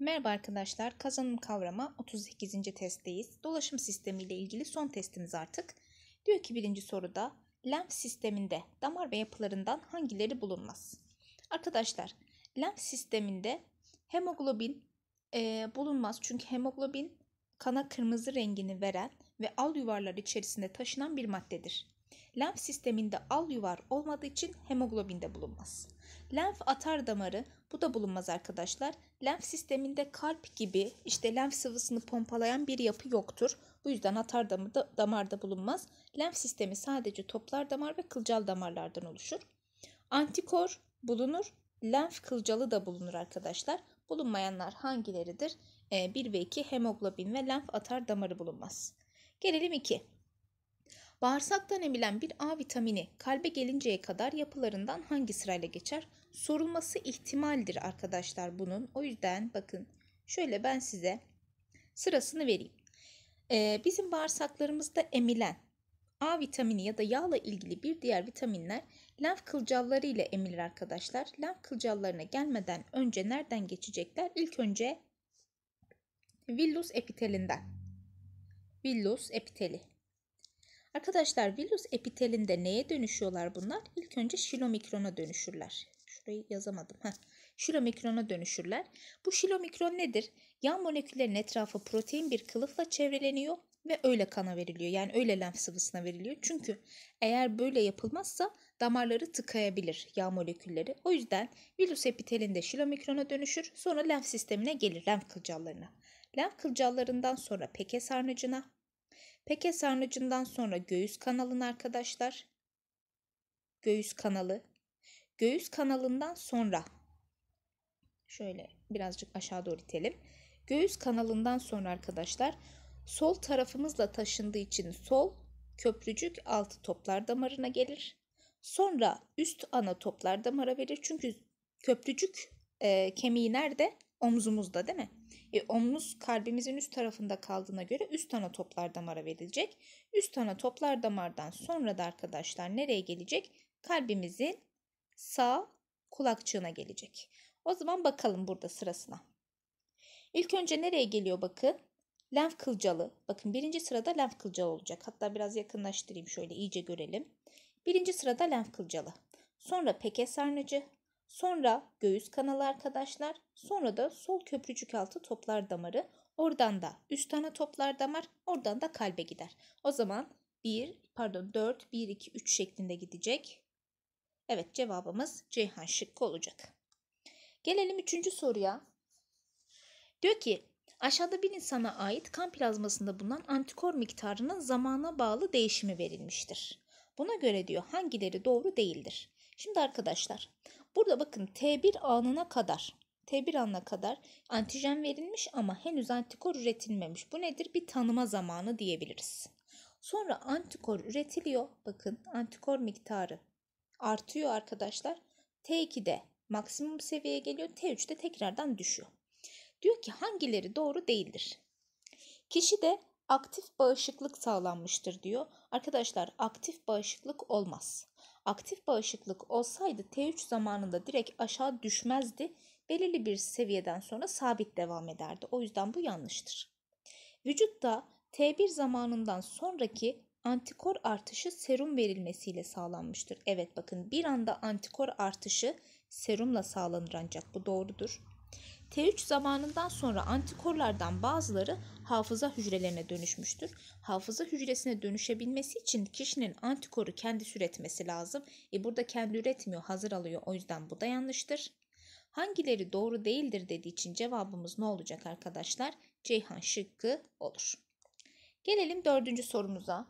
Merhaba arkadaşlar, kazanım Kavrama 38. testteyiz. Dolaşım sistemi ile ilgili son testimiz artık. Diyor ki birinci soruda, lenf sisteminde damar ve yapılarından hangileri bulunmaz? Arkadaşlar, lenf sisteminde hemoglobin e, bulunmaz. Çünkü hemoglobin kana kırmızı rengini veren ve al yuvarlar içerisinde taşınan bir maddedir. Lenf sisteminde al yuvar olmadığı için hemoglobinde bulunmaz. Lenf atar damarı bu da bulunmaz arkadaşlar. Lenf sisteminde kalp gibi işte lenf sıvısını pompalayan bir yapı yoktur. Bu yüzden atar damarı da, damarda bulunmaz. Lenf sistemi sadece toplar damar ve kılcal damarlardan oluşur. Antikor bulunur. Lenf kılcalı da bulunur arkadaşlar. Bulunmayanlar hangileridir? 1 ee, ve 2 hemoglobin ve lenf atar damarı bulunmaz. Gelelim 2. Bağırsaktan emilen bir A vitamini kalbe gelinceye kadar yapılarından hangi sırayla geçer? Sorulması ihtimaldir arkadaşlar bunun. O yüzden bakın şöyle ben size sırasını vereyim. Ee, bizim bağırsaklarımızda emilen A vitamini ya da yağla ilgili bir diğer vitaminler lenf kılcalları ile emilir arkadaşlar. Lenf kılcallarına gelmeden önce nereden geçecekler? İlk önce villus epitelinden. Villus epiteli. Arkadaşlar villus epitelinde neye dönüşüyorlar bunlar? İlk önce şilomikrona dönüşürler. Şurayı yazamadım. Heh. Şilomikrona dönüşürler. Bu şilomikron nedir? Yan moleküllerin etrafı protein bir kılıfla çevreleniyor ve öyle kana veriliyor. Yani öyle lenf sıvısına veriliyor. Çünkü eğer böyle yapılmazsa damarları tıkayabilir yağ molekülleri. O yüzden virüs epitelinde şilomikrona dönüşür. Sonra lenf sistemine gelir lenf kılcallarına. Lenf kılcallarından sonra pekes harnacına, Peke sarnıcından sonra göğüs kanalın arkadaşlar. Göğüs kanalı. Göğüs kanalından sonra şöyle birazcık aşağı doğru itelim. Göğüs kanalından sonra arkadaşlar sol tarafımızla taşındığı için sol köprücük altı toplar damarına gelir. Sonra üst ana toplar damara verir. Çünkü köprücük e, kemiği nerede? omzumuzda değil mi? E, omuz kalbimizin üst tarafında kaldığına göre üst ana toplar damara verilecek. Üst ana toplar damardan sonra da arkadaşlar nereye gelecek? Kalbimizin sağ kulakçığına gelecek. O zaman bakalım burada sırasına. İlk önce nereye geliyor bakın? Lenf kılcalı. Bakın birinci sırada lenf kılcalı olacak. Hatta biraz yakınlaştırayım şöyle iyice görelim. Birinci sırada lenf kılcalı. Sonra pekes sarnıcı, Sonra göğüs kanalı arkadaşlar. Sonra da sol köprücük altı toplar damarı. Oradan da üst ana toplar damar. Oradan da kalbe gider. O zaman 1 pardon 4 1 2 3 şeklinde gidecek. Evet cevabımız Ceyhan şıkkı olacak. Gelelim üçüncü soruya. Diyor ki aşağıda bir insana ait kan plazmasında bulunan antikor miktarının zamana bağlı değişimi verilmiştir. Buna göre diyor hangileri doğru değildir. Şimdi arkadaşlar Burada bakın T1 anına kadar T1 anına kadar antijen verilmiş ama henüz antikor üretilmemiş. Bu nedir? Bir tanıma zamanı diyebiliriz. Sonra antikor üretiliyor. Bakın antikor miktarı artıyor arkadaşlar. T2'de maksimum seviyeye geliyor. T3'te tekrardan düşüyor. Diyor ki hangileri doğru değildir? Kişi de aktif bağışıklık sağlanmıştır diyor. Arkadaşlar aktif bağışıklık olmaz. Aktif bağışıklık olsaydı T3 zamanında direkt aşağı düşmezdi. Belirli bir seviyeden sonra sabit devam ederdi. O yüzden bu yanlıştır. Vücutta T1 zamanından sonraki antikor artışı serum verilmesiyle sağlanmıştır. Evet bakın bir anda antikor artışı serumla sağlanır ancak bu doğrudur. T3 zamanından sonra antikorlardan bazıları hafıza hücrelerine dönüşmüştür. Hafıza hücresine dönüşebilmesi için kişinin antikoru kendisi üretmesi lazım. E burada kendi üretmiyor, hazır alıyor. O yüzden bu da yanlıştır. Hangileri doğru değildir dediği için cevabımız ne olacak arkadaşlar? Ceyhan şıkkı olur. Gelelim dördüncü sorumuza.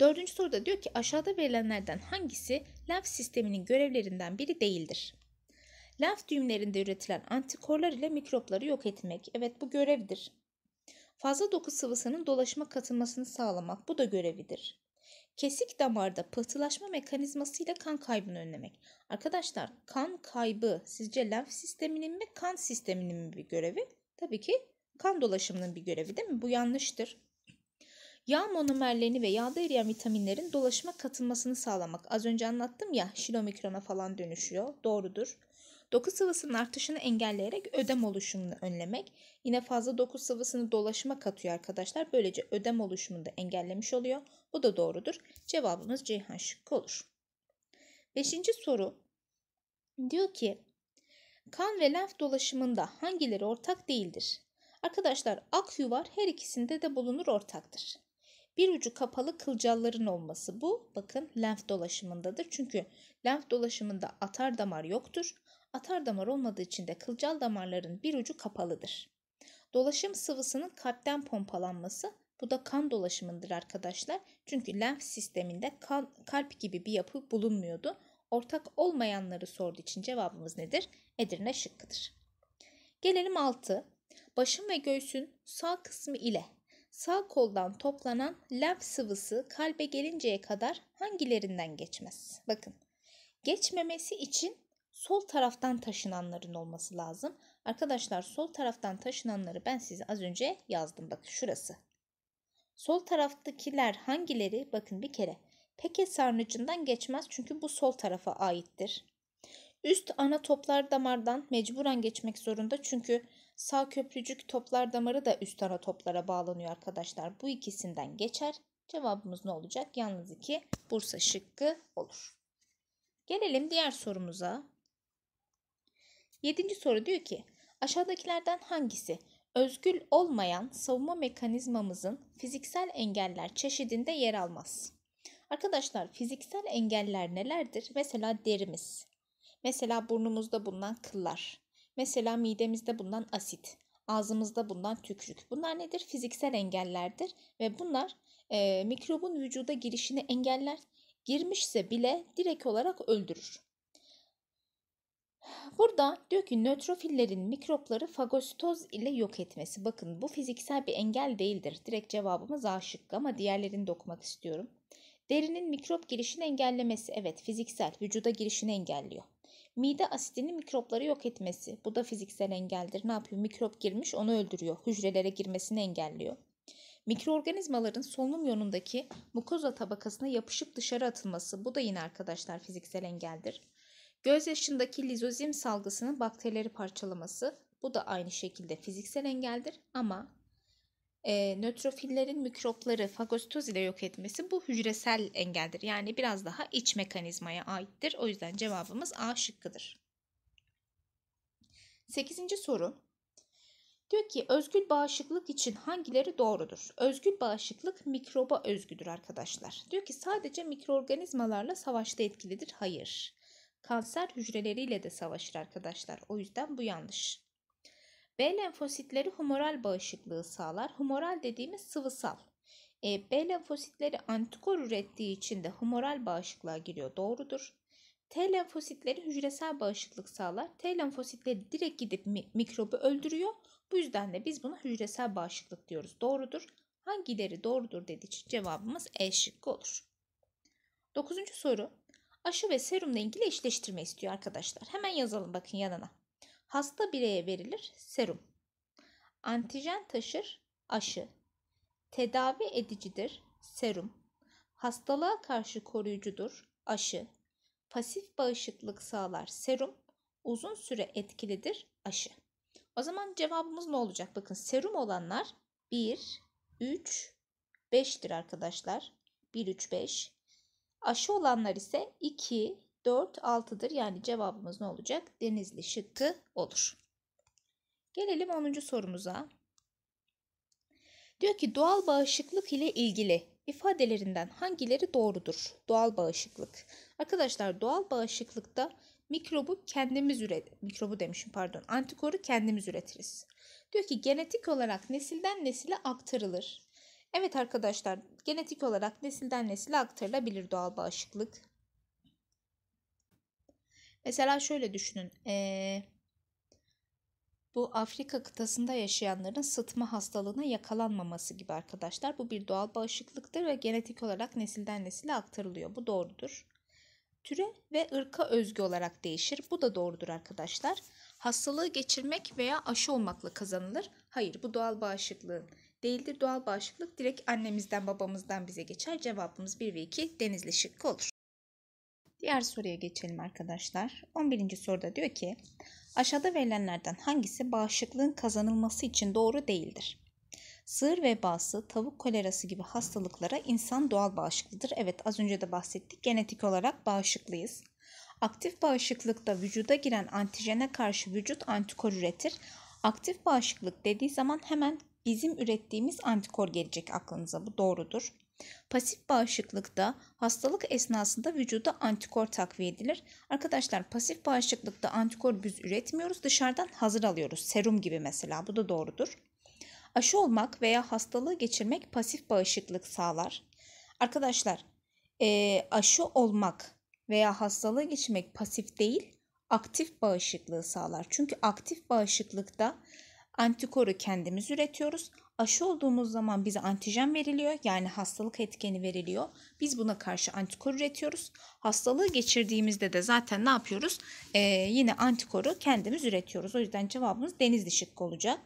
Dördüncü soruda diyor ki aşağıda verilenlerden hangisi lenf sisteminin görevlerinden biri değildir? Lenf düğümlerinde üretilen antikorlar ile mikropları yok etmek. Evet bu görevdir. Fazla doku sıvısının dolaşıma katılmasını sağlamak bu da görevidir. Kesik damarda pıhtılaşma mekanizmasıyla kan kaybını önlemek. Arkadaşlar kan kaybı sizce lenf sisteminin mi kan sisteminin mi bir görevi? Tabii ki kan dolaşımının bir görevi değil mi? Bu yanlıştır. Yağ monomerlerini ve yağda eriyen vitaminlerin dolaşıma katılmasını sağlamak. Az önce anlattım ya şilomikrona falan dönüşüyor. Doğrudur. Doku sıvısının artışını engelleyerek ödem oluşumunu önlemek. Yine fazla doku sıvısını dolaşıma katıyor arkadaşlar. Böylece ödem oluşumunu da engellemiş oluyor. Bu da doğrudur. Cevabımız Ceyhan şıkkı olur. Beşinci soru diyor ki kan ve lenf dolaşımında hangileri ortak değildir? Arkadaşlar ak yuvar her ikisinde de bulunur ortaktır. Bir ucu kapalı kılcalların olması bu bakın lenf dolaşımındadır. Çünkü lenf dolaşımında atar damar yoktur. Atar damar olmadığı için de kılcal damarların bir ucu kapalıdır. Dolaşım sıvısının kalpten pompalanması bu da kan dolaşımındır arkadaşlar. Çünkü lenf sisteminde kan, kalp gibi bir yapı bulunmuyordu. Ortak olmayanları sorduğu için cevabımız nedir? Edirne şıkkıdır. Gelelim 6. Başın ve göğsün sağ kısmı ile sağ koldan toplanan lenf sıvısı kalbe gelinceye kadar hangilerinden geçmez? Bakın geçmemesi için sol taraftan taşınanların olması lazım. Arkadaşlar sol taraftan taşınanları ben size az önce yazdım. Bakın şurası. Sol taraftakiler hangileri? Bakın bir kere. Peke sarnıcından geçmez çünkü bu sol tarafa aittir. Üst ana toplar damardan mecburen geçmek zorunda çünkü sağ köprücük toplar damarı da üst ana toplara bağlanıyor arkadaşlar. Bu ikisinden geçer. Cevabımız ne olacak? Yalnız iki Bursa şıkkı olur. Gelelim diğer sorumuza. Yedinci soru diyor ki aşağıdakilerden hangisi özgül olmayan savunma mekanizmamızın fiziksel engeller çeşidinde yer almaz? Arkadaşlar fiziksel engeller nelerdir? Mesela derimiz, mesela burnumuzda bulunan kıllar, mesela midemizde bulunan asit, ağzımızda bulunan tükürük. Bunlar nedir? Fiziksel engellerdir ve bunlar e, mikrobun vücuda girişini engeller. Girmişse bile direkt olarak öldürür. Burada diyor ki nötrofillerin mikropları fagositoz ile yok etmesi. Bakın bu fiziksel bir engel değildir. Direkt cevabımız A şıkkı ama diğerlerini de okumak istiyorum. Derinin mikrop girişini engellemesi. Evet fiziksel vücuda girişini engelliyor. Mide asidinin mikropları yok etmesi. Bu da fiziksel engeldir. Ne yapıyor? Mikrop girmiş onu öldürüyor. Hücrelere girmesini engelliyor. Mikroorganizmaların solunum yolundaki mukoza tabakasına yapışıp dışarı atılması. Bu da yine arkadaşlar fiziksel engeldir. Göz yaşındaki lizozim salgısının bakterileri parçalaması bu da aynı şekilde fiziksel engeldir ama e, nötrofillerin mikropları fagositoz ile yok etmesi bu hücresel engeldir. Yani biraz daha iç mekanizmaya aittir. O yüzden cevabımız A şıkkıdır. Sekizinci soru. Diyor ki özgül bağışıklık için hangileri doğrudur? Özgül bağışıklık mikroba özgüdür arkadaşlar. Diyor ki sadece mikroorganizmalarla savaşta etkilidir. Hayır kanser hücreleriyle de savaşır arkadaşlar. O yüzden bu yanlış. B lenfositleri humoral bağışıklığı sağlar. Humoral dediğimiz sıvısal. E, B lenfositleri antikor ürettiği için de humoral bağışıklığa giriyor. Doğrudur. T lenfositleri hücresel bağışıklık sağlar. T lenfositleri direkt gidip mi mikrobu öldürüyor. Bu yüzden de biz buna hücresel bağışıklık diyoruz. Doğrudur. Hangileri doğrudur dediği için cevabımız E şıkkı olur. Dokuzuncu soru aşı ve serumla ilgili eşleştirme istiyor arkadaşlar. Hemen yazalım bakın yanına. Hasta bireye verilir serum. Antijen taşır aşı. Tedavi edicidir serum. Hastalığa karşı koruyucudur aşı. Pasif bağışıklık sağlar serum. Uzun süre etkilidir aşı. O zaman cevabımız ne olacak? Bakın serum olanlar 1, 3, 5'tir arkadaşlar. 1, 3, 5. Aşı olanlar ise 2, 4, 6'dır. Yani cevabımız ne olacak? Denizli şıkkı olur. Gelelim 10. sorumuza. Diyor ki doğal bağışıklık ile ilgili ifadelerinden hangileri doğrudur? Doğal bağışıklık. Arkadaşlar doğal bağışıklıkta mikrobu kendimiz üret mikrobu demişim pardon. Antikoru kendimiz üretiriz. Diyor ki genetik olarak nesilden nesile aktarılır. Evet arkadaşlar genetik olarak nesilden nesile aktarılabilir doğal bağışıklık. Mesela şöyle düşünün. Ee, bu Afrika kıtasında yaşayanların sıtma hastalığına yakalanmaması gibi arkadaşlar. Bu bir doğal bağışıklıktır ve genetik olarak nesilden nesile aktarılıyor. Bu doğrudur. Türe ve ırka özgü olarak değişir. Bu da doğrudur arkadaşlar. Hastalığı geçirmek veya aşı olmakla kazanılır. Hayır bu doğal bağışıklığın değildir. Doğal bağışıklık direkt annemizden babamızdan bize geçer. Cevabımız 1 ve 2 denizli şıkkı olur. Diğer soruya geçelim arkadaşlar. 11. soruda diyor ki aşağıda verilenlerden hangisi bağışıklığın kazanılması için doğru değildir? Sığır vebası, tavuk kolerası gibi hastalıklara insan doğal bağışıklıdır. Evet az önce de bahsettik genetik olarak bağışıklıyız. Aktif bağışıklıkta vücuda giren antijene karşı vücut antikor üretir. Aktif bağışıklık dediği zaman hemen bizim ürettiğimiz antikor gelecek aklınıza. Bu doğrudur. Pasif bağışıklıkta hastalık esnasında vücuda antikor takviye edilir. Arkadaşlar pasif bağışıklıkta antikor biz üretmiyoruz dışarıdan hazır alıyoruz. Serum gibi mesela bu da doğrudur. Aşı olmak veya hastalığı geçirmek pasif bağışıklık sağlar. Arkadaşlar aşı olmak veya hastalığı geçirmek pasif değil aktif bağışıklığı sağlar. Çünkü aktif bağışıklıkta Antikoru kendimiz üretiyoruz. Aşı olduğumuz zaman bize antijen veriliyor. Yani hastalık etkeni veriliyor. Biz buna karşı antikor üretiyoruz. Hastalığı geçirdiğimizde de zaten ne yapıyoruz? Ee, yine antikoru kendimiz üretiyoruz. O yüzden cevabımız denizli şıkkı olacak.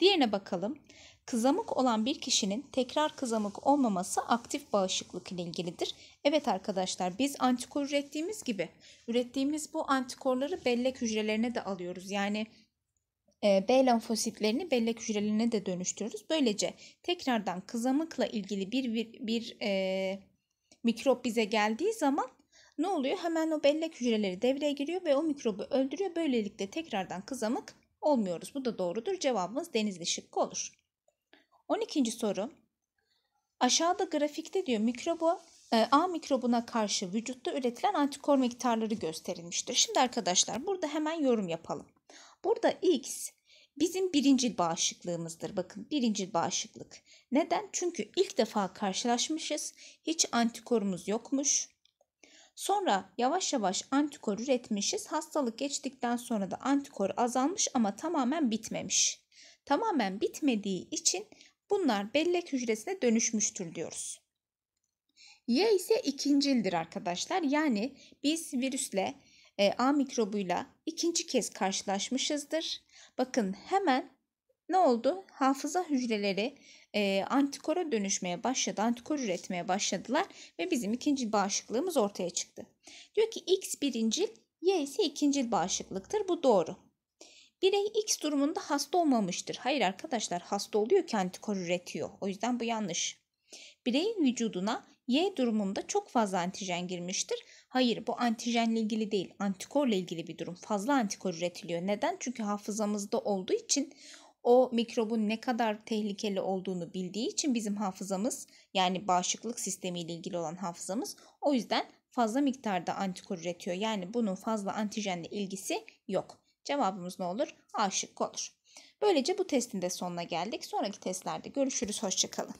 Diğerine bakalım. Kızamık olan bir kişinin tekrar kızamık olmaması aktif bağışıklık ile ilgilidir. Evet arkadaşlar biz antikor ürettiğimiz gibi ürettiğimiz bu antikorları bellek hücrelerine de alıyoruz. Yani e, B lenfositlerini bellek hücrelerine de dönüştürürüz. Böylece tekrardan kızamıkla ilgili bir, bir, bir e, mikrop bize geldiği zaman ne oluyor? Hemen o bellek hücreleri devreye giriyor ve o mikrobu öldürüyor. Böylelikle tekrardan kızamık olmuyoruz. Bu da doğrudur. Cevabımız denizli şıkkı olur. 12. soru. Aşağıda grafikte diyor mikrobu e, A mikrobuna karşı vücutta üretilen antikor miktarları gösterilmiştir. Şimdi arkadaşlar burada hemen yorum yapalım. Burada X bizim birincil bağışıklığımızdır. Bakın birincil bağışıklık. Neden? Çünkü ilk defa karşılaşmışız. Hiç antikorumuz yokmuş. Sonra yavaş yavaş antikor üretmişiz. Hastalık geçtikten sonra da antikor azalmış ama tamamen bitmemiş. Tamamen bitmediği için bunlar bellek hücresine dönüşmüştür diyoruz. Y ise ikincildir arkadaşlar. Yani biz virüsle e, A mikrobuyla ikinci kez karşılaşmışızdır. Bakın hemen ne oldu? Hafıza hücreleri e, antikora dönüşmeye başladı, antikor üretmeye başladılar ve bizim ikinci bağışıklığımız ortaya çıktı. Diyor ki X birincil, Y ise ikincil bağışıklıktır. Bu doğru. Birey X durumunda hasta olmamıştır. Hayır arkadaşlar hasta oluyor ki antikor üretiyor. O yüzden bu yanlış. Bireyin vücuduna Y durumunda çok fazla antijen girmiştir. Hayır bu antijenle ilgili değil antikorla ilgili bir durum. Fazla antikor üretiliyor. Neden? Çünkü hafızamızda olduğu için o mikrobun ne kadar tehlikeli olduğunu bildiği için bizim hafızamız yani bağışıklık sistemi ile ilgili olan hafızamız o yüzden fazla miktarda antikor üretiyor. Yani bunun fazla antijenle ilgisi yok. Cevabımız ne olur? A şıkkı olur. Böylece bu testin de sonuna geldik. Sonraki testlerde görüşürüz. Hoşçakalın.